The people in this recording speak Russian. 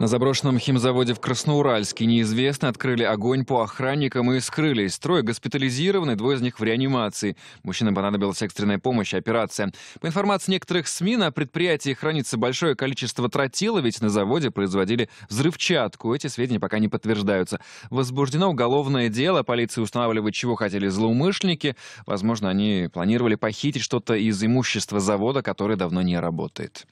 На заброшенном химзаводе в Красноуральске неизвестно открыли огонь по охранникам и скрылись. Трое госпитализированы, двое из них в реанимации. Мужчинам понадобилась экстренная помощь операция. По информации некоторых СМИ, на предприятии хранится большое количество тротила, ведь на заводе производили взрывчатку. Эти сведения пока не подтверждаются. Возбуждено уголовное дело. Полиция устанавливает, чего хотели злоумышленники. Возможно, они планировали похитить что-то из имущества завода, который давно не работает.